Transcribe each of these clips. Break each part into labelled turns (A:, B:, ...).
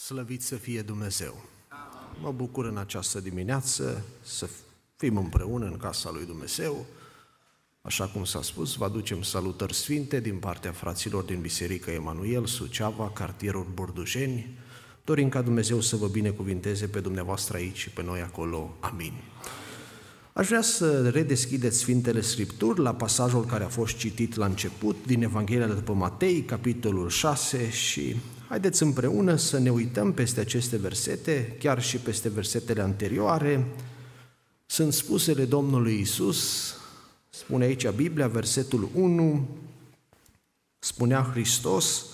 A: Slăvit să fie Dumnezeu! Mă bucur în această dimineață să fim împreună în casa lui Dumnezeu. Așa cum s-a spus, vă aducem salutări sfinte din partea fraților din Biserica Emanuel, Suceava, cartierul Burdușeni. Dorim ca Dumnezeu să vă binecuvinteze pe dumneavoastră aici și pe noi acolo. Amin. Aș vrea să redeschideți Sfintele Scripturi la pasajul care a fost citit la început din Evanghelia după Matei, capitolul 6 și Haideți împreună să ne uităm peste aceste versete, chiar și peste versetele anterioare. Sunt spusele Domnului Isus, spune aici Biblia, versetul 1, spunea Hristos,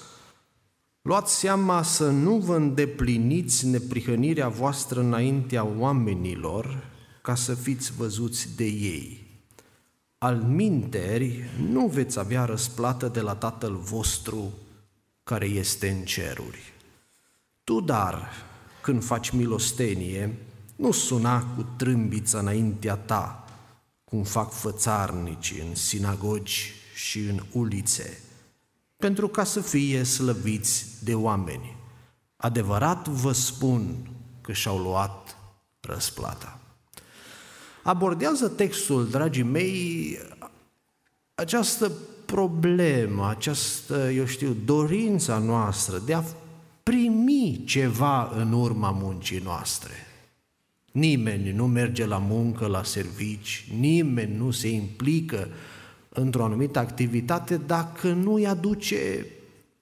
A: Luați seama să nu vă îndepliniți neprihănirea voastră înaintea oamenilor, ca să fiți văzuți de ei. Al minteri nu veți avea răsplată de la Tatăl vostru care este în ceruri. Tu, dar, când faci milostenie, nu suna cu trâmbiță înaintea ta, cum fac fățarnici în sinagogi și în ulițe, pentru ca să fie slăviți de oameni. Adevărat vă spun că și-au luat răsplata. Abordează textul, dragii mei, această problemă, această, eu știu, dorința noastră de a primi ceva în urma muncii noastre. Nimeni nu merge la muncă, la servici, nimeni nu se implică într-o anumită activitate dacă nu îi aduce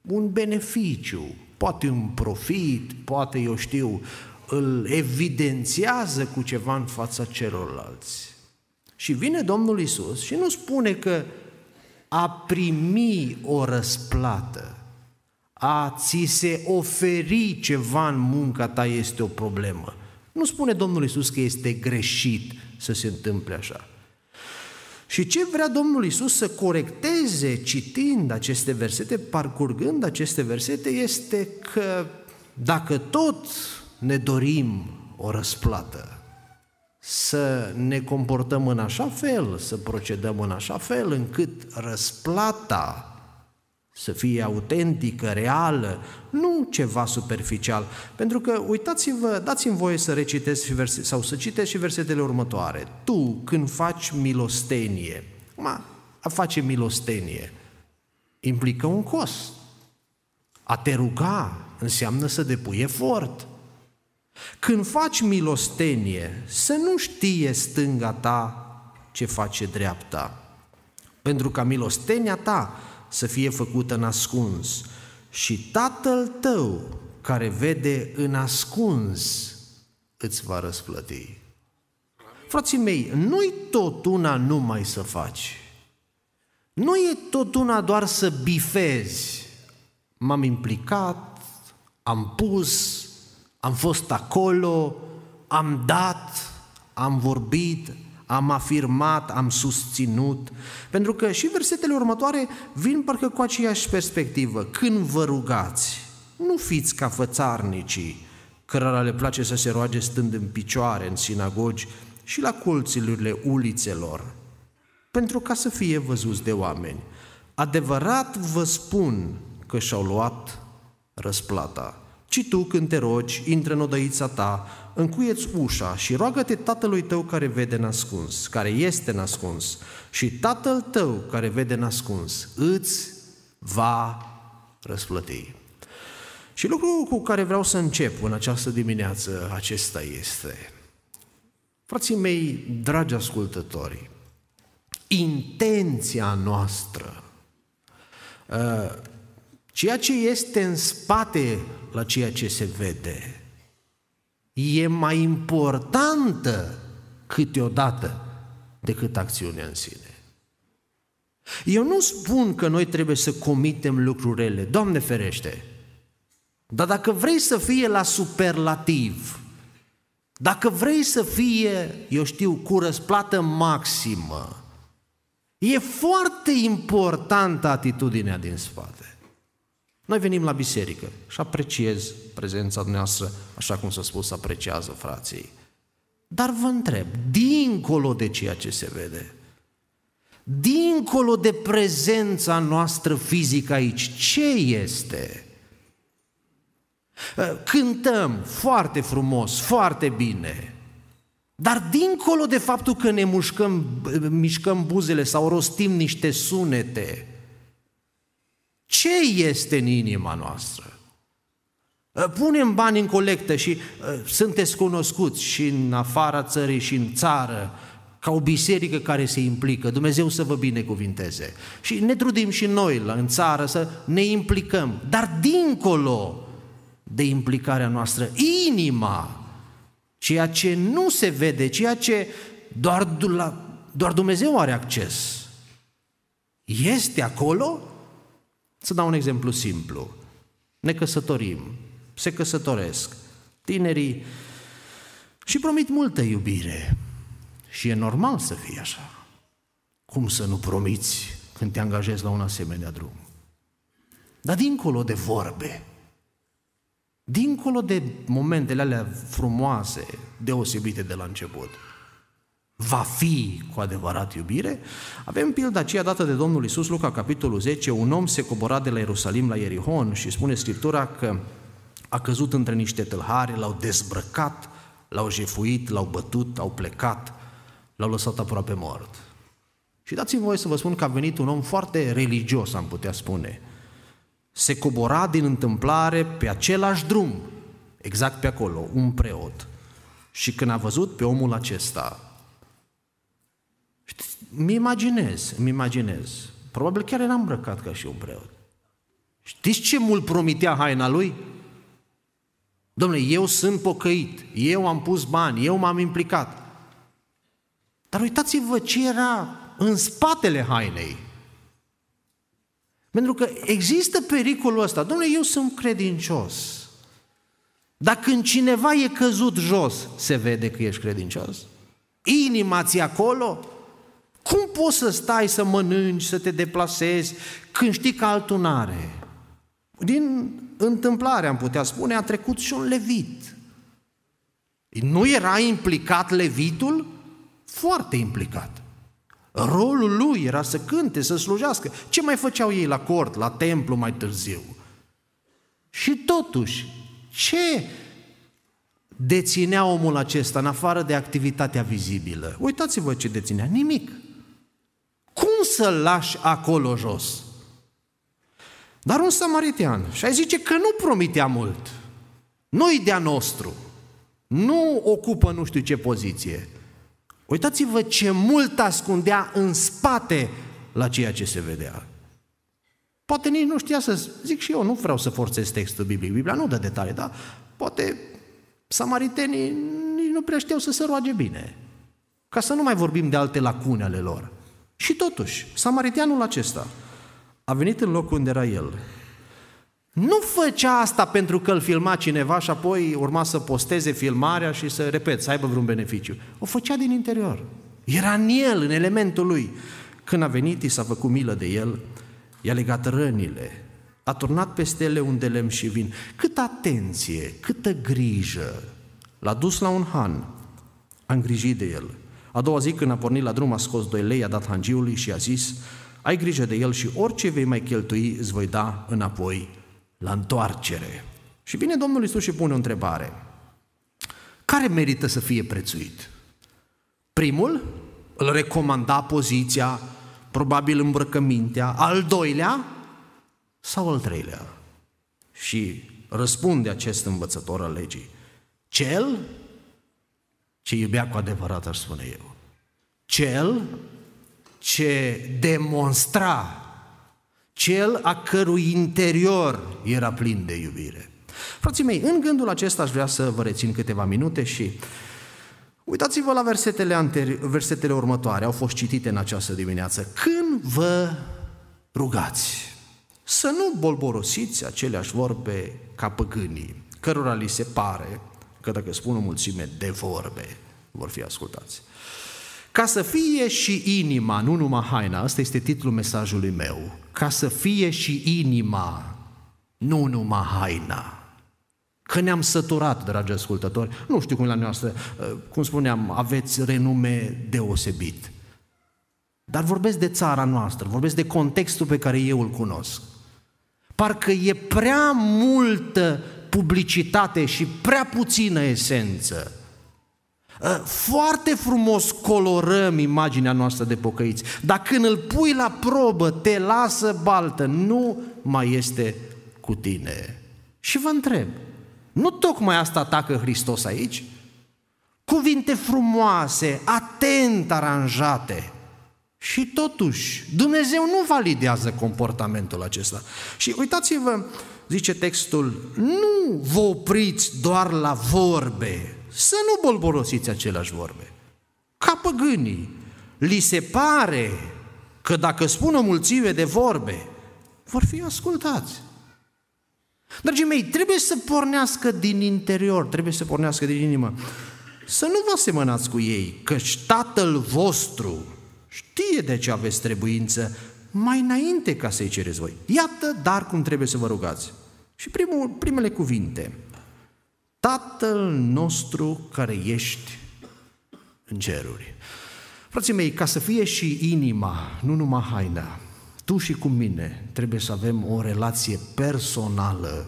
A: un beneficiu, poate un profit, poate, eu știu, îl evidențiază cu ceva în fața celorlalți. Și vine Domnul Isus și nu spune că a primi o răsplată, a ți se oferi ceva în munca ta este o problemă. Nu spune Domnul Isus că este greșit să se întâmple așa. Și ce vrea Domnul Isus să corecteze citind aceste versete, parcurgând aceste versete, este că dacă tot ne dorim o răsplată, să ne comportăm în așa fel, să procedăm în așa fel, încât răsplata să fie autentică, reală, nu ceva superficial. Pentru că, uitați-vă, dați-mi voie să recitesc verse, sau să citesc și versetele următoare. Tu, când faci milostenie, ma, a face milostenie, implică un cost. A te ruga înseamnă să depui efort. Când faci milostenie, să nu știe stânga ta ce face dreapta, pentru ca milostenia ta să fie făcută în ascuns și Tatăl tău care vede în ascuns îți va răsplăti. Frații mei, nu-i tot una numai să faci. Nu e tot una doar să bifezi. M-am implicat, am pus, am fost acolo, am dat, am vorbit, am afirmat, am susținut. Pentru că și versetele următoare vin parcă cu aceeași perspectivă. Când vă rugați, nu fiți ca fățarnicii, cărora le place să se roage stând în picioare în sinagogi și la colțurile ulițelor, pentru ca să fie văzuți de oameni. Adevărat vă spun că și-au luat răsplata. Ci tu, când te rogi, intră în odăița ta, încuieți ușa și roagă-te tatălui tău care vede nascuns, care este nascuns, și tatăl tău care vede nascuns îți va răsplăti. Și lucrul cu care vreau să încep în această dimineață, acesta este, frații mei, dragi ascultători, intenția noastră uh, Ceea ce este în spate la ceea ce se vede e mai importantă câteodată decât acțiunea în sine. Eu nu spun că noi trebuie să comitem lucrurile, Doamne ferește, dar dacă vrei să fie la superlativ, dacă vrei să fie, eu știu, cu răsplată maximă, e foarte importantă atitudinea din spate. Noi venim la biserică și apreciez prezența noastră, așa cum s-a spus, apreciază frații. Dar vă întreb, dincolo de ceea ce se vede, dincolo de prezența noastră fizică aici, ce este? Ă, cântăm foarte frumos, foarte bine, dar dincolo de faptul că ne mușcăm, mișcăm buzele sau rostim niște sunete, ce este în inima noastră? Ă, punem bani în colectă și uh, sunteți cunoscuți și în afara țării și în țară ca o biserică care se implică. Dumnezeu să vă binecuvinteze. Și ne trudim și noi la, în țară să ne implicăm. Dar dincolo de implicarea noastră, inima, ceea ce nu se vede, ceea ce doar, la, doar Dumnezeu are acces, este acolo? Să dau un exemplu simplu. Ne căsătorim, se căsătoresc, tinerii și promit multă iubire. Și e normal să fie așa. Cum să nu promiți când te angajezi la un asemenea drum? Dar dincolo de vorbe, dincolo de momentele alea frumoase, deosebite de la început, va fi cu adevărat iubire? Avem pilda aceea dată de Domnul Isus, Luca, capitolul 10, un om se cobora de la Ierusalim la Ierihon și spune Scriptura că a căzut între niște tâlhari, l-au dezbrăcat, l-au jefuit, l-au bătut, au plecat, l-au lăsat aproape mort. Și dați-mi voie să vă spun că a venit un om foarte religios, am putea spune. Se cobora din întâmplare pe același drum, exact pe acolo, un preot. Și când a văzut pe omul acesta, Știți, mi imaginez, mi imaginez. Probabil chiar era îmbrăcat ca și un preot. Știți ce mult promitea haina lui? Domnule, eu sunt pocăit, eu am pus bani, eu m-am implicat. Dar uitați-vă ce era în spatele hainei. Pentru că există pericolul ăsta. Domnule, eu sunt credincios. Dar când cineva e căzut jos, se vede că ești credincios. Inima ți acolo, cum poți să stai să mănânci, să te deplasezi, când știi că altul n-are? Din întâmplare, am putea spune, a trecut și un levit. Nu era implicat levitul? Foarte implicat. Rolul lui era să cânte, să slujească. Ce mai făceau ei la cort, la templu mai târziu? Și totuși, ce deținea omul acesta în afară de activitatea vizibilă? Uitați-vă ce deținea, nimic să-l lași acolo jos? Dar un samaritean și ai zice că nu promitea mult, nu-i de-a nostru, nu ocupă nu știu ce poziție. Uitați-vă ce mult ascundea în spate la ceea ce se vedea. Poate nici nu știa să zic și eu, nu vreau să forțez textul biblic. Biblia nu dă detalii, dar poate samaritenii nici nu prea știau să se roage bine. Ca să nu mai vorbim de alte lacune ale lor. Și totuși, samaritianul acesta a venit în locul unde era el. Nu făcea asta pentru că îl filma cineva și apoi urma să posteze filmarea și să, repet, să aibă vreun beneficiu. O făcea din interior. Era în el, în elementul lui. Când a venit, i s-a făcut milă de el, i-a legat rănile, a turnat peste ele un de lemn și vin. Cât atenție, câtă grijă! L-a dus la un han, a îngrijit de el – a doua zi, când a pornit la drum, a scos doi lei, a dat hangiului și a zis, ai grijă de el și orice vei mai cheltui, îți voi da înapoi la întoarcere. Și vine Domnul Isus și pune o întrebare. Care merită să fie prețuit? Primul îl recomanda poziția, probabil îmbrăcămintea, al doilea sau al treilea? Și răspunde acest învățător al legii. Cel ce iubea cu adevărat, aș spune eu. Cel ce demonstra, cel a cărui interior era plin de iubire. Frații mei, în gândul acesta aș vrea să vă rețin câteva minute și uitați-vă la versetele, anteri- versetele următoare, au fost citite în această dimineață. Când vă rugați, să nu bolborosiți aceleași vorbe ca păgânii, cărora li se pare că dacă spun o mulțime de vorbe, vor fi ascultați. Ca să fie și inima, nu numai haina, asta este titlul mesajului meu, ca să fie și inima, nu numai haina. Că ne-am săturat, dragi ascultători, nu știu cum la noastră, uh, cum spuneam, aveți renume deosebit. Dar vorbesc de țara noastră, vorbesc de contextul pe care eu îl cunosc. Parcă e prea multă publicitate și prea puțină esență. Ă, foarte frumos colorăm imaginea noastră de pocăiți, dar când îl pui la probă, te lasă baltă, nu mai este cu tine. Și vă întreb, nu tocmai asta atacă Hristos aici? Cuvinte frumoase, atent aranjate. Și totuși, Dumnezeu nu validează comportamentul acesta. Și uitați-vă, zice textul, nu vă opriți doar la vorbe, să nu bolborosiți aceleași vorbe. Ca păgânii, li se pare că dacă spun o mulțime de vorbe, vor fi ascultați. Dragii mei, trebuie să pornească din interior, trebuie să pornească din inimă. Să nu vă asemănați cu ei, căci Tatăl vostru știe de ce aveți trebuință mai înainte ca să-i cereți voi. Iată dar cum trebuie să vă rugați. Și primul, primele cuvinte. Tatăl nostru care ești în ceruri. Frații mei, ca să fie și inima, nu numai haina, tu și cu mine trebuie să avem o relație personală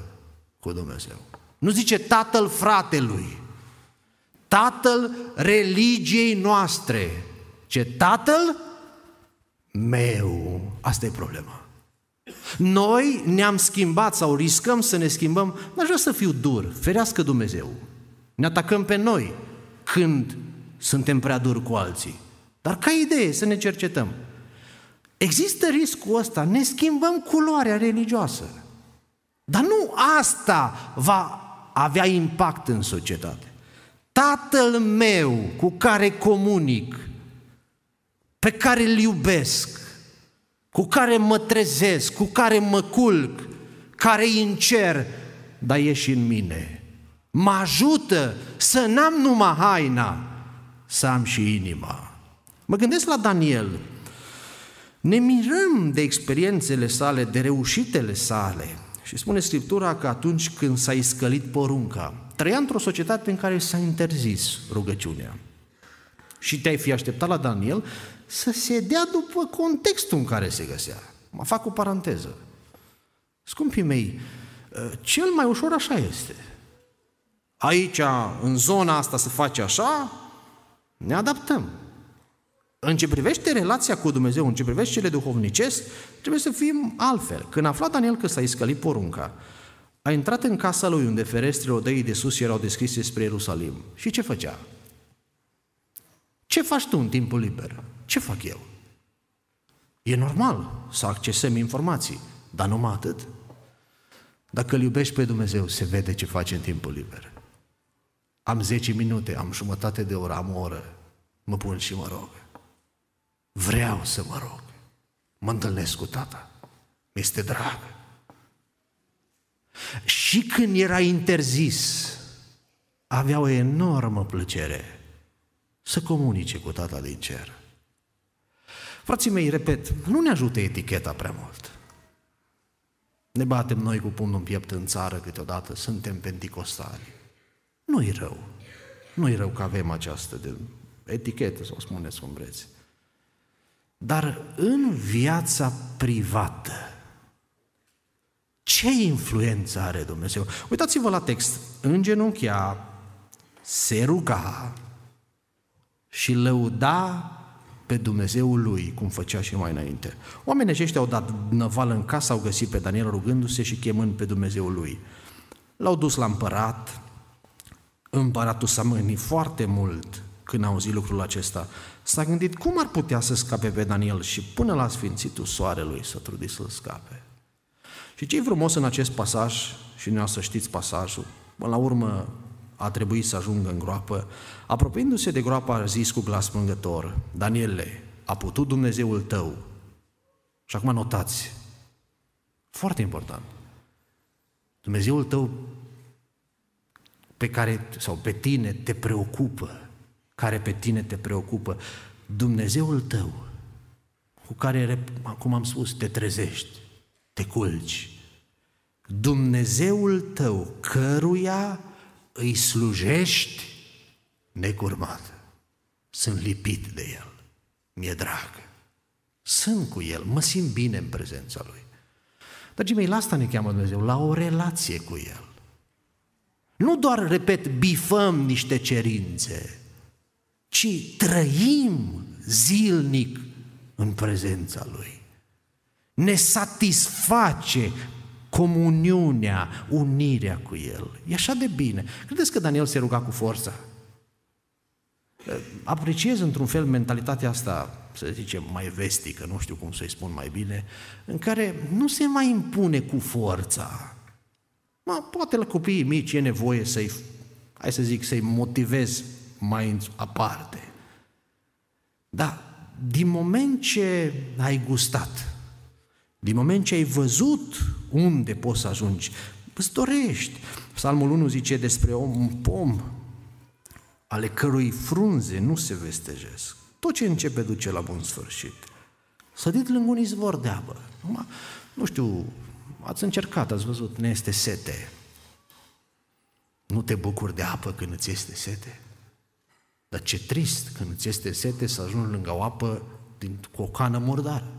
A: cu Dumnezeu. Nu zice tatăl fratelui, tatăl religiei noastre, ce tatăl meu Asta e problema. Noi ne-am schimbat sau riscăm să ne schimbăm. N-aș vrea să fiu dur, ferească Dumnezeu. Ne atacăm pe noi când suntem prea duri cu alții. Dar ca idee să ne cercetăm. Există riscul ăsta, ne schimbăm culoarea religioasă. Dar nu asta va avea impact în societate. Tatăl meu cu care comunic, pe care îl iubesc, cu care mă trezesc, cu care mă culc, care e în cer, dar e și în mine. Mă ajută să n-am numai haina, să am și inima. Mă gândesc la Daniel. Ne mirăm de experiențele sale, de reușitele sale. Și spune Scriptura că atunci când s-a iscălit porunca, trăia într-o societate în care s-a interzis rugăciunea. Și te-ai fi așteptat la Daniel să se dea după contextul în care se găsea. Mă fac o paranteză. Scumpii mei, ă, cel mai ușor așa este. Aici, în zona asta, se face așa, ne adaptăm. În ce privește relația cu Dumnezeu, în ce privește cele duhovnicesc, trebuie să fim altfel. Când a aflat Daniel că s-a iscălit porunca, a intrat în casa lui unde ferestrele odăii de sus erau descrise spre Ierusalim. Și ce făcea? Ce faci tu în timpul liber? Ce fac eu? E normal să accesăm informații, dar numai atât. Dacă îl iubești pe Dumnezeu, se vede ce faci în timpul liber. Am 10 minute, am jumătate de oră, am o oră. Mă pun și mă rog. Vreau să mă rog. Mă întâlnesc cu tata. Mi-este drag. Și când era interzis, avea o enormă plăcere să comunice cu Tata din Cer. Frații mei, repet, nu ne ajută eticheta prea mult. Ne batem noi cu pumnul în piept în țară câteodată, suntem penticostali. Nu-i rău. Nu-i rău că avem această de etichetă, să o spuneți cum vreți. Dar în viața privată, ce influență are Dumnezeu? Uitați-vă la text. genunchia se ruga, și lăuda pe Dumnezeul lui, cum făcea și mai înainte. Oamenii aceștia au dat năval în casă, au găsit pe Daniel rugându-se și chemând pe Dumnezeul lui. L-au dus la împărat, împăratul s-a mânit foarte mult când a auzit lucrul acesta. S-a gândit cum ar putea să scape pe Daniel și până la sfințitul soarelui să trudi să-l scape. Și ce frumos în acest pasaj, și noi să știți pasajul, până la urmă a trebuit să ajungă în groapă. Apropiindu-se de groapă, a zis cu glas plângător, Daniele, a putut Dumnezeul tău. Și acum notați, foarte important, Dumnezeul tău pe care, sau pe tine te preocupă, care pe tine te preocupă, Dumnezeul tău, cu care, cum am spus, te trezești, te culci, Dumnezeul tău, căruia îi slujești necurmat. Sunt lipit de el, mi-e drag. Sunt cu el, mă simt bine în prezența lui. Dragii mei, la asta ne cheamă Dumnezeu, la o relație cu el. Nu doar, repet, bifăm niște cerințe, ci trăim zilnic în prezența lui. Ne satisface comuniunea, unirea cu El. E așa de bine. Credeți că Daniel se ruga cu forță? Eh, apreciez într-un fel mentalitatea asta, să zicem, mai vestică, nu știu cum să-i spun mai bine, în care nu se mai impune cu forța. Ma, poate la copiii mici e nevoie să-i, hai să zic, să-i motivez mai aparte. Dar din moment ce ai gustat, din moment ce ai văzut unde poți să ajungi? Îți dorești. Psalmul 1 zice despre om, un pom ale cărui frunze nu se vestejesc. Tot ce începe duce la bun sfârșit. Sădit lângă un izvor de apă. Nu știu, ați încercat, ați văzut, ne este sete. Nu te bucuri de apă când îți este sete? Dar ce trist când îți este sete să ajungi lângă o apă din, cu o cană murdară.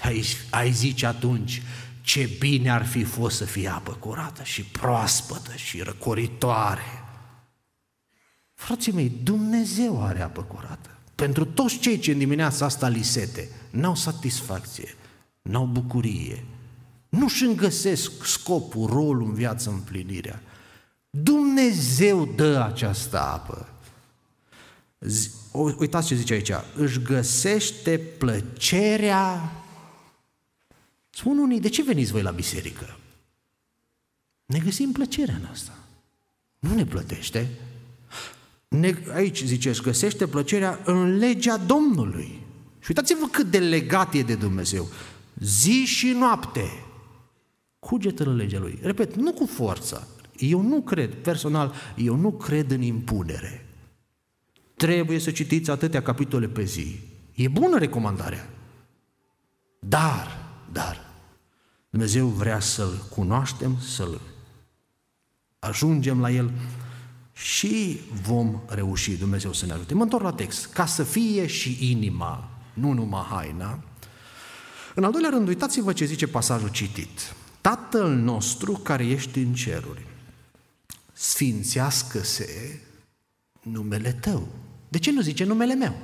A: Ai, ai zice atunci, ce bine ar fi fost să fie apă curată și proaspătă și răcoritoare. Frații mei, Dumnezeu are apă curată. Pentru toți cei ce în dimineața asta lisete, n-au satisfacție, n-au bucurie, nu-și îngăsesc scopul, rolul în viață, împlinirea. Dumnezeu dă această apă. Uitați ce zice aici, își găsește plăcerea Spun unii, de ce veniți voi la biserică? Ne găsim plăcerea în asta. Nu ne plătește. Ne, aici, ziceți, găsește plăcerea în legea Domnului. Și uitați-vă cât de legat e de Dumnezeu. Zi și noapte. Cugetă în legea Lui. Repet, nu cu forță. Eu nu cred, personal, eu nu cred în impunere. Trebuie să citiți atâtea capitole pe zi. E bună recomandarea. Dar, dar, Dumnezeu vrea să-L cunoaștem, să-L ajungem la El și vom reuși Dumnezeu să ne ajute. Mă întorc la text. Ca să fie și inima, nu numai haina. În al doilea rând, uitați-vă ce zice pasajul citit. Tatăl nostru care ești în ceruri, sfințească-se numele tău. De ce nu zice numele meu?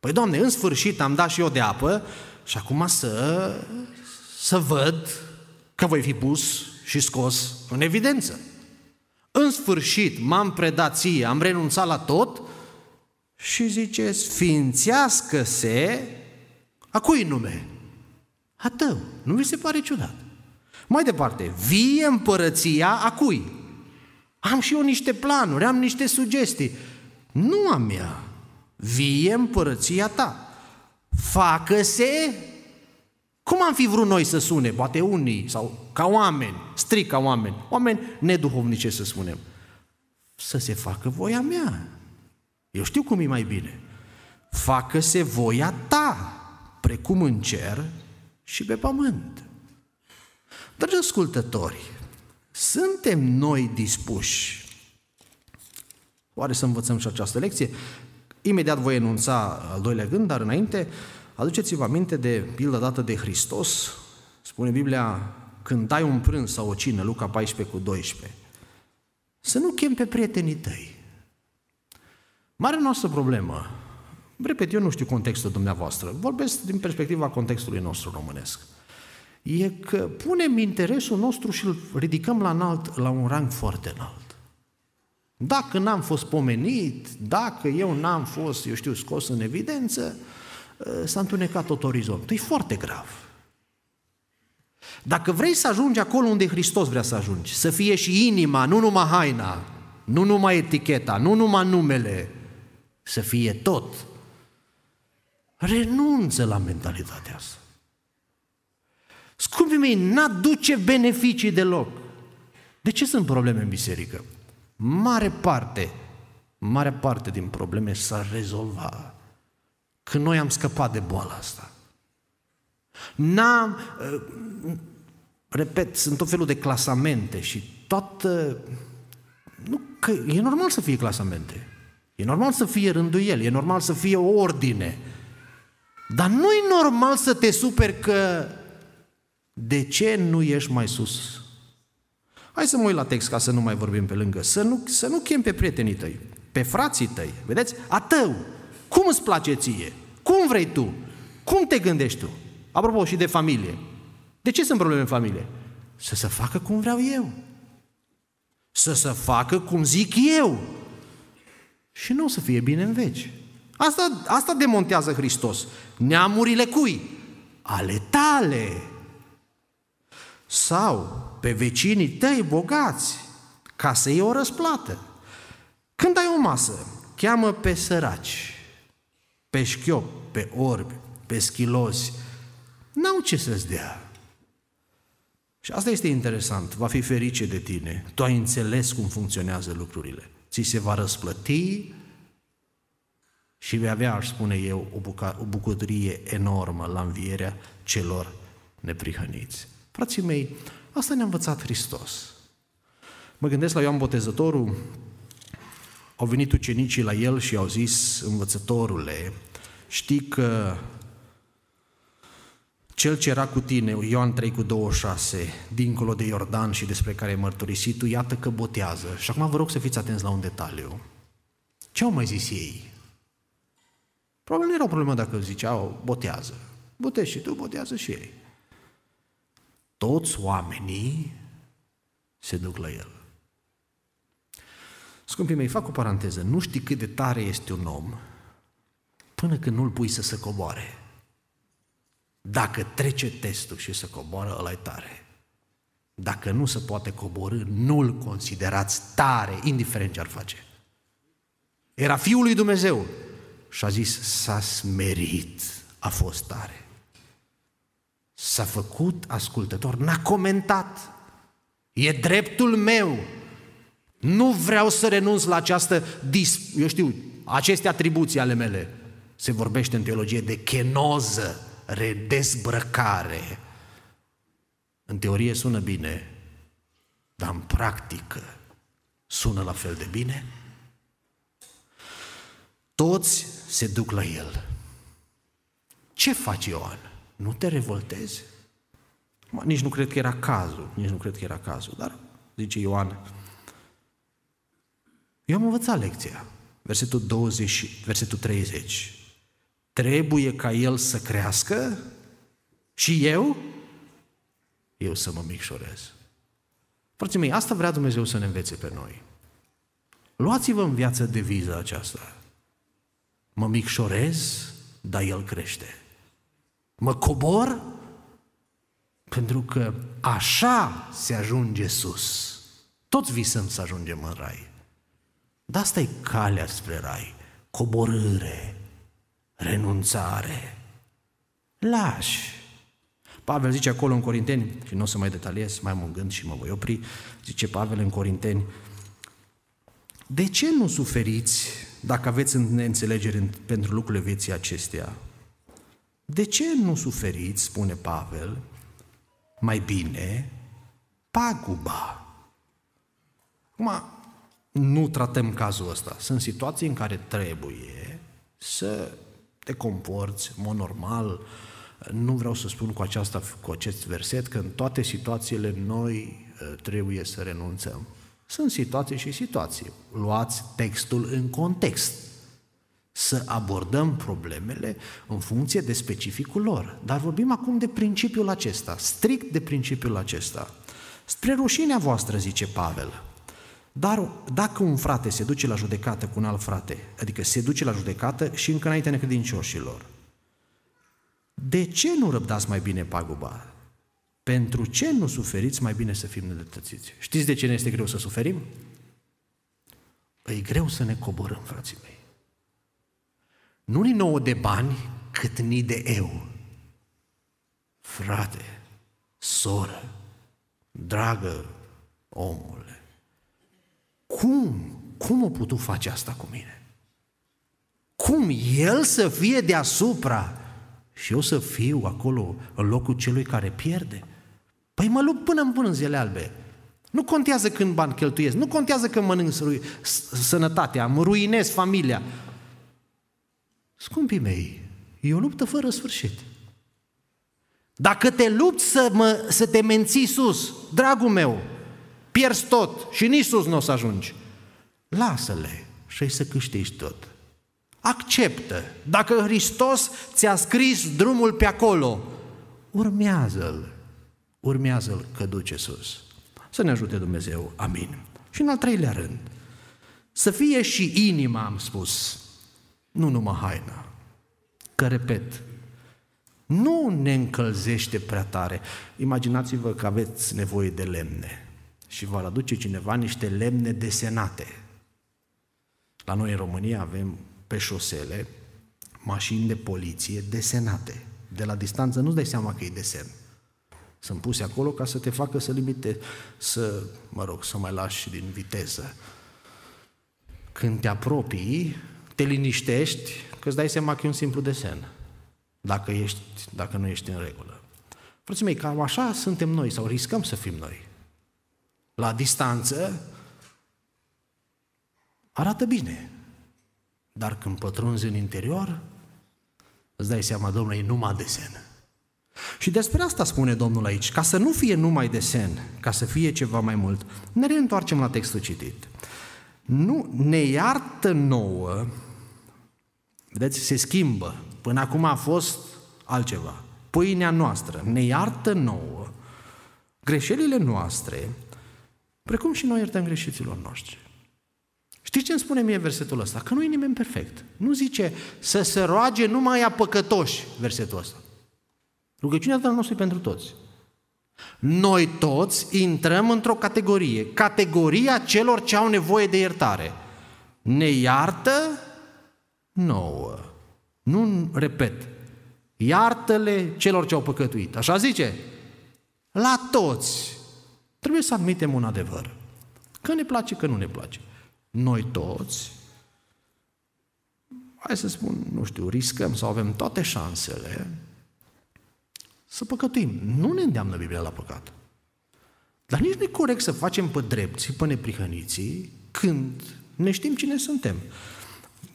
A: Păi, Doamne, în sfârșit am dat și eu de apă și acum să să văd că voi fi pus și scos în evidență. În sfârșit m-am predat ție, am renunțat la tot și zice, sfințească-se a cui nume? A tău. Nu vi se pare ciudat? Mai departe, vie împărăția a cui? Am și eu niște planuri, am niște sugestii. Nu a mea. Vie împărăția ta. Facă-se cum am fi vrut noi să sune? Poate unii, sau ca oameni, stric ca oameni, oameni neduhovnice să spunem. Să se facă voia mea. Eu știu cum e mai bine. Facă-se voia ta, precum în cer și pe pământ. Dragi ascultători, suntem noi dispuși? Oare să învățăm și această lecție? Imediat voi enunța al doilea gând, dar înainte uh, Aduceți-vă aminte de pildă dată de Hristos, spune Biblia, când dai un prânz sau o cină, Luca 14 cu 12, să nu chem pe prietenii tăi. Mare noastră problemă, repet, eu nu știu contextul dumneavoastră, vorbesc din perspectiva contextului nostru românesc, e că punem interesul nostru și îl ridicăm la, înalt, la un rang foarte înalt. Dacă n-am fost pomenit, dacă eu n-am fost, eu știu, scos în evidență, Eh, s-a întunecat tot orizontul. E foarte grav. Dacă vrei să ajungi acolo unde Hristos vrea să ajungi, să fie și inima, nu numai haina, nu numai eticheta, nu numai numele, să fie tot. Renunță la mentalitatea asta. Scumpii mei, n-aduce beneficii deloc. De ce sunt probleme în biserică? Mare parte, mare parte din probleme s-ar rezolva că noi am scăpat de boala asta. N-am, uh, repet, sunt tot felul de clasamente și toată... Nu, că e normal să fie clasamente. E normal să fie rânduieli, e normal să fie o ordine. Dar nu e normal să te superi că de ce nu ești mai sus? Hai să mă uit la text ca să nu mai vorbim pe lângă. Să nu, să nu chem pe prietenii tăi, pe frații tăi, vedeți? A tău, cum îți place ție? Cum vrei tu? Cum te gândești tu? Apropo și de familie. De ce sunt probleme în familie? Să se facă cum vreau eu. Să se facă cum zic eu. Și nu o să fie bine în veci. Asta, asta demontează Hristos. Neamurile cui? Ale tale. Sau pe vecinii tăi bogați, ca să iei o răsplată. Când ai o masă, cheamă pe săraci pe șchiop, pe orbi, pe schilozi. N-au ce să-ți dea. Și asta este interesant, va fi ferice de tine. Tu ai înțeles cum funcționează lucrurile. Ți se va răsplăti și vei avea, aș spune eu, o, buca- o bucătărie enormă la învierea celor neprihăniți. Frații mei, asta ne-a învățat Hristos. Mă gândesc la Ioan Botezătorul, au venit ucenicii la el și au zis, învățătorule, știi că cel ce era cu tine, Ioan 3 cu 26, dincolo de Iordan și despre care ai mărturisit tu, iată că botează. Și acum vă rog să fiți atenți la un detaliu. Ce au mai zis ei? Probabil nu era o problemă dacă ziceau, botează. Botezi și tu, botează și ei. Toți oamenii se duc la el. Scumpii mei, fac o paranteză. Nu știi cât de tare este un om până când nu-l pui să se coboare. Dacă trece testul și se coboară, ăla e tare. Dacă nu se poate coborâ, nu-l considerați tare, indiferent ce ar face. Era Fiul lui Dumnezeu și a zis, s-a smerit, a fost tare. S-a făcut ascultător, n-a comentat. E dreptul meu nu vreau să renunț la această, eu știu, aceste atribuții ale mele. Se vorbește în teologie de chenoză, redezbrăcare. În teorie sună bine, dar în practică sună la fel de bine? Toți se duc la el. Ce faci, Ioan? Nu te revoltezi? Nici nu cred că era cazul, nici nu cred că era cazul, dar zice Ioan, eu am învățat lecția. Versetul, 20, versetul 30. Trebuie ca el să crească și eu, eu să mă micșorez. Frații mei, asta vrea Dumnezeu să ne învețe pe noi. Luați-vă în viață deviza aceasta. Mă micșorez, dar el crește. Mă cobor, pentru că așa se ajunge sus. Toți visăm să ajungem în rai. Dar asta e calea spre rai. Coborâre, renunțare. Lași. Pavel zice acolo în Corinteni, și nu o să mai detaliez, mai am un gând și mă voi opri, zice Pavel în Corinteni, de ce nu suferiți dacă aveți neînțelegeri pentru lucrurile vieții acestea? De ce nu suferiți, spune Pavel, mai bine paguba? Acum, nu tratăm cazul ăsta. Sunt situații în care trebuie să te comporți, în mod normal. Nu vreau să spun cu, aceasta, cu acest verset că în toate situațiile noi ă, trebuie să renunțăm. Sunt situații și situații. Luați textul în context. Să abordăm problemele în funcție de specificul lor. Dar vorbim acum de principiul acesta, strict de principiul acesta. Spre rușinea voastră, zice Pavel, dar dacă un frate se duce la judecată cu un alt frate, adică se duce la judecată și încă înainte necredincioșilor, de ce nu răbdați mai bine paguba? Pentru ce nu suferiți mai bine să fim nedreptățiți? Știți de ce ne este greu să suferim? Păi e greu să ne coborăm, frații mei. Nu ni nouă de bani, cât ni de eu. Frate, soră, dragă omul, cum? Cum o putut face asta cu mine? Cum el să fie deasupra și eu să fiu acolo în locul celui care pierde? Păi mă lupt până îmi pun în zile albe. Nu contează când bani cheltuiesc, nu contează când mănânc sănătatea, mă ruinez familia. Scumpii mei, e o luptă fără sfârșit. Dacă te lupți să, mă, să te menții sus, dragul meu, pierzi tot și nici sus nu o să ajungi. Lasă-le și ai să câștigi tot. Acceptă. Dacă Hristos ți-a scris drumul pe acolo, urmează-l. Urmează-l că duce sus. Să ne ajute Dumnezeu. Amin. Și în al treilea rând, să fie și inima, am spus, nu numai haina. Că, repet, nu ne încălzește prea tare. Imaginați-vă că aveți nevoie de lemne și va aduce cineva niște lemne desenate. La noi în România avem pe șosele mașini de poliție desenate. De la distanță nu-ți dai seama că e desen. Sunt puse acolo ca să te facă să limite, să, mă rog, să mai lași din viteză. Când te apropii, te liniștești, că îți dai seama că e un simplu desen. Dacă, ești, dacă nu ești în regulă. Frății mei, cam așa suntem noi sau riscăm să fim noi la distanță, arată bine. Dar când pătrunzi în interior, îți dai seama, domnule, e numai desen. Și despre asta spune Domnul aici, ca să nu fie numai desen, ca să fie ceva mai mult. Ne reîntoarcem la textul citit. Nu ne iartă nouă, vedeți, se schimbă. Până acum a fost altceva. Pâinea noastră ne iartă nouă greșelile noastre precum și noi iertăm greșiților noștri. Știți ce îmi spune mie versetul ăsta? Că nu e nimeni perfect. Nu zice să se roage numai a păcătoși versetul ăsta. Rugăciunea ta nu e pentru toți. Noi toți intrăm într-o categorie, categoria celor ce au nevoie de iertare. Ne iartă nouă. Nu repet. Iartă-le celor ce au păcătuit. Așa zice? La toți. Trebuie să admitem un adevăr. Că ne place, că nu ne place. Noi toți, hai să spun, nu știu, riscăm sau avem toate șansele să păcătuim. Nu ne îndeamnă Biblia la păcat. Dar nici nu e corect să facem pe drepți, pe neprihăniții, când ne știm cine suntem.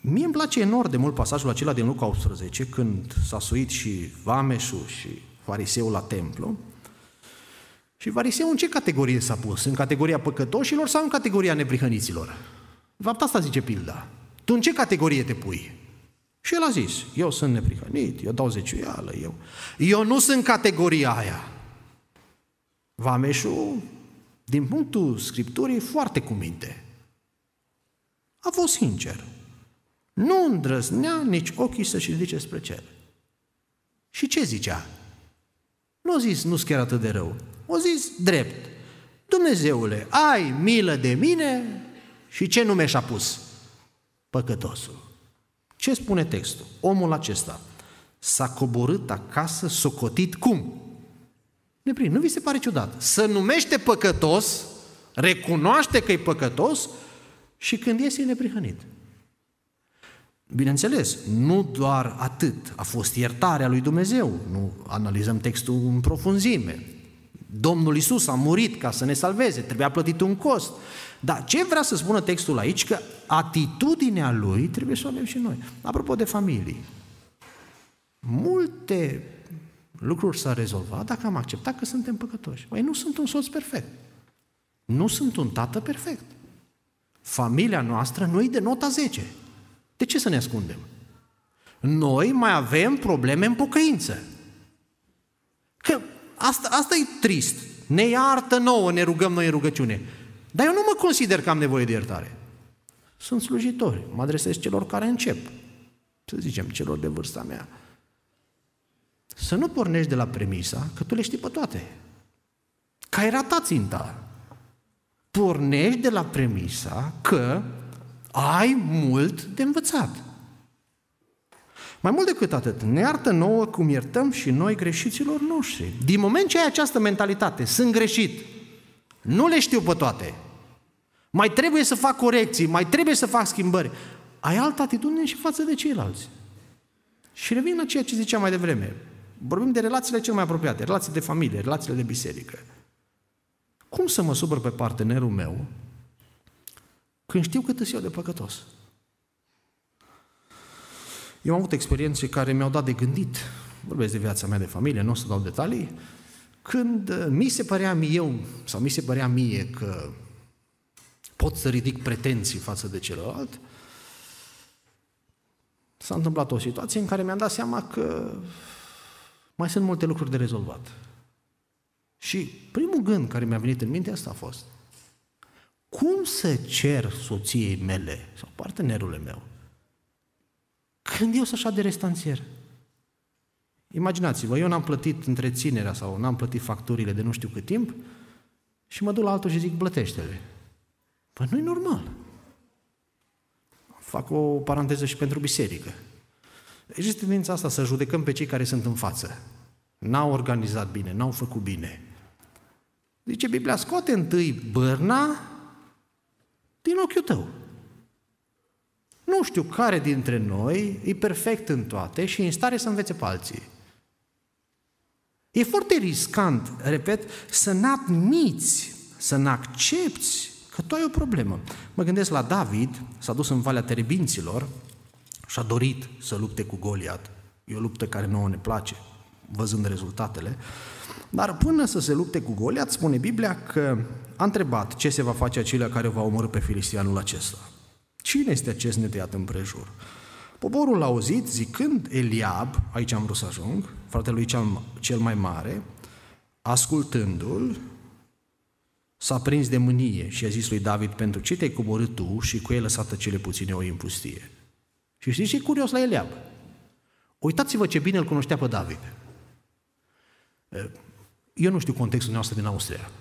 A: Mie îmi place enorm de mult pasajul acela din Luca 18, când s-a suit și vameșul și fariseul la templu, și fariseul în ce categorie s-a pus? În categoria păcătoșilor sau în categoria neprihăniților? De fapt, asta zice pilda. Tu în ce categorie te pui? Și el a zis, eu sunt neprihănit, eu dau zeciuială, eu... Eu nu sunt categoria aia. Vameșul, din punctul Scripturii, foarte cu minte. A fost sincer. Nu îndrăznea nici ochii să-și ridice spre cer. Și ce zicea? Nu a zis, nu-s chiar atât de rău. O zis drept. Dumnezeule, ai milă de mine și ce nume și-a pus? Păcătosul. Ce spune textul? Omul acesta s-a coborât acasă, socotit cum? Neprin. Nu vi se pare ciudat? Să numește păcătos, recunoaște că e păcătos și când iese e neprihănit. Bineînțeles, nu doar atât a fost iertarea lui Dumnezeu, nu analizăm textul în profunzime, Domnul Isus a murit ca să ne salveze, trebuia plătit un cost. Dar ce vrea să spună textul aici? Că atitudinea lui trebuie să o avem și noi. Apropo de familii, multe lucruri s au rezolvat dacă am acceptat că suntem păcătoși. Păi nu sunt un soț perfect. Nu sunt un tată perfect. Familia noastră nu e de nota 10. De ce să ne ascundem? Noi mai avem probleme în pocăință. Că Asta, asta e trist. Ne iartă nouă, ne rugăm noi în rugăciune. Dar eu nu mă consider că am nevoie de iertare. Sunt slujitori. Mă adresez celor care încep. Să zicem, celor de vârsta mea. Să nu pornești de la premisa că tu le știi pe toate. Că ai ratat ținta. Pornești de la premisa că ai mult de învățat. Mai mult decât atât, ne iartă nouă cum iertăm și noi greșiților noștri. Din moment ce ai această mentalitate, sunt greșit, nu le știu pe toate, mai trebuie să fac corecții, mai trebuie să fac schimbări, ai altă atitudine și față de ceilalți. Și revin la ceea ce ziceam mai devreme. Vorbim de relațiile cel mai apropiate, relații de familie, relațiile de biserică. Cum să mă supăr pe partenerul meu când știu cât îți eu de păcătos? Eu am avut experiențe care mi-au dat de gândit, vorbesc de viața mea de familie, nu o să dau detalii, când uh, mi se părea mie, sau mi se părea mie că pot să ridic pretenții față de celălalt, s-a întâmplat o situație în care mi-am dat seama că mai sunt multe lucruri de rezolvat. Și primul gând care mi-a venit în minte asta a fost, cum să cer soției mele sau partenerului meu când eu să așa de restanțier? Imaginați-vă, eu n-am plătit întreținerea sau n-am plătit facturile de nu știu cât timp și mă duc la altul și zic, plătește-le. Păi nu-i normal. Fac o paranteză și pentru biserică. Există tendința asta să judecăm pe cei care sunt în față. N-au organizat bine, n-au făcut bine. Zice Biblia, scoate întâi bârna din ochiul tău. Nu știu care dintre noi e perfect în toate și e în stare să învețe pe alții. E foarte riscant, repet, să n-admiți, să n accepți că tu ai o problemă. Mă gândesc la David, s-a dus în Valea Terebinților și a dorit să lupte cu Goliat. E o luptă care nouă ne place, văzând rezultatele. Dar până să se lupte cu Goliat, spune Biblia că a întrebat ce se va face acelea care va omorâ pe filistianul acesta. Cine este acest netăiat împrejur? Poporul l-a auzit zicând Eliab, aici am vrut să ajung, fratele lui cel mai mare, ascultându-l, s-a prins de mânie și a zis lui David, pentru ce te-ai coborât tu și cu el lăsată cele puține o impustie? Și știți ce curios la Eliab? Uitați-vă ce bine îl cunoștea pe David. Eu nu știu contextul nostru din Austria,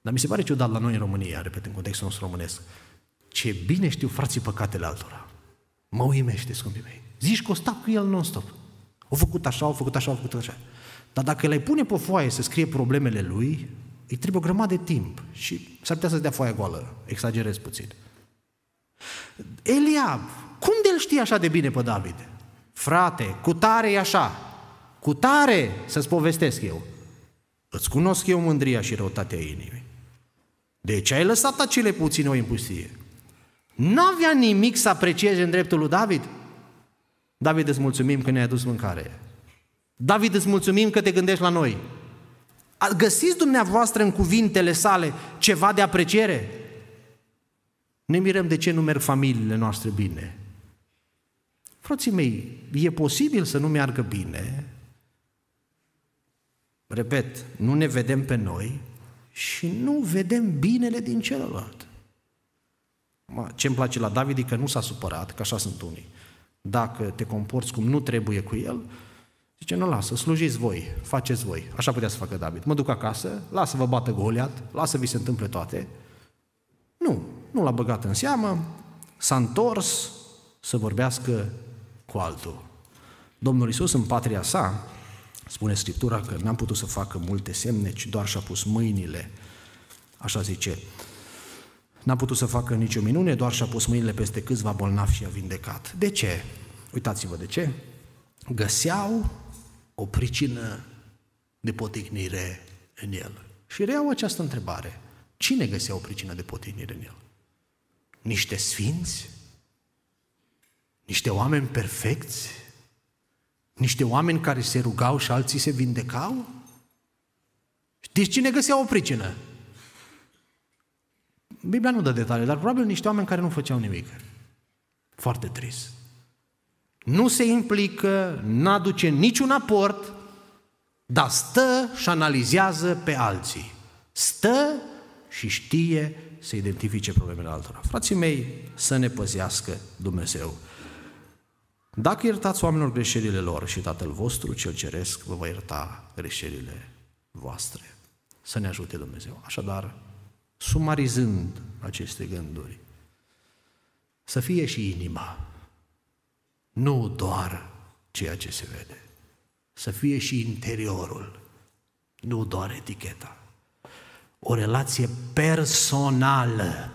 A: dar mi se pare ciudat la noi în România, repet, în contextul nostru românesc. Ce bine știu frații păcatele altora. Mă uimește, scumpii mei. Zici că o stat cu el non-stop. O făcut așa, au făcut așa, au făcut așa. Dar dacă le pune pe foaie să scrie problemele lui, îi trebuie o grămadă de timp și s-ar putea să-ți dea foaia goală, exagerez puțin. Eliab, cum de l știe așa de bine pe David? Frate, cu tare e așa, cu tare să-ți povestesc eu. Îți cunosc eu mândria și răutatea inimii. De ce ai lăsat acele puține o în N-avea nimic să aprecieze în dreptul lui David. David, îți mulțumim că ne-ai adus mâncare. David, îți mulțumim că te gândești la noi. Găsiți dumneavoastră în cuvintele sale ceva de apreciere? Ne mirăm de ce nu merg familiile noastre bine. Frații mei, e posibil să nu meargă bine. Repet, nu ne vedem pe noi și nu vedem binele din celălalt. Ce îmi place la David e că nu s-a supărat, că așa sunt unii. Dacă te comporți cum nu trebuie cu el, zice, nu lasă, slujiți voi, faceți voi. Așa putea să facă David. Mă duc acasă, lasă-vă bată Goliat, lasă vi se întâmple toate. Nu, nu l-a băgat în seamă, s-a întors să vorbească cu altul. Domnul Isus în patria sa, spune Scriptura că n-am putut să facă multe semne, ci doar și-a pus mâinile, așa zice, N-a putut să facă nicio minune, doar și-a pus mâinile peste câțiva bolnavi și a vindecat. De ce? Uitați-vă de ce. Găseau o pricină de potignire în el. Și reiau această întrebare. Cine găsea o pricină de potignire în el? Niște sfinți? Niște oameni perfecți? Niște oameni care se rugau și alții se vindecau? Deci cine găsea o pricină? Biblia nu dă detalii, dar probabil niște oameni care nu făceau nimic. Foarte trist. Nu se implică, nu aduce niciun aport, dar stă și analizează pe alții. Stă și știe să identifice problemele altora. Frații mei, să ne păzească Dumnezeu. Dacă iertați oamenilor greșelile lor și Tatăl vostru cel ceresc vă va ierta greșelile voastre. Să ne ajute Dumnezeu. Așadar, sumarizând aceste gânduri, să fie și inima, nu doar ceea ce se vede, să fie și interiorul, nu doar eticheta. O relație personală,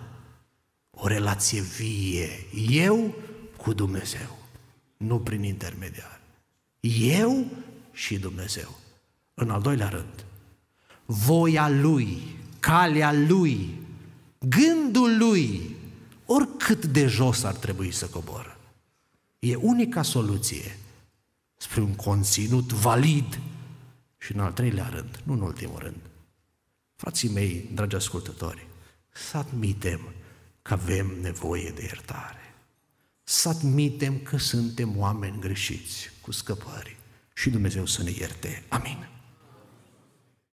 A: o relație vie, eu cu Dumnezeu, nu prin intermediar. Eu și Dumnezeu. În al doilea rând, voia Lui calea lui, gândul lui, oricât de jos ar trebui să coboră. E unica soluție spre un conținut valid și în al treilea rând, nu în ultimul rând. Frații mei, dragi ascultători, să admitem că avem nevoie de iertare. Să admitem că suntem oameni greșiți cu scăpări și Dumnezeu să ne ierte. Amin.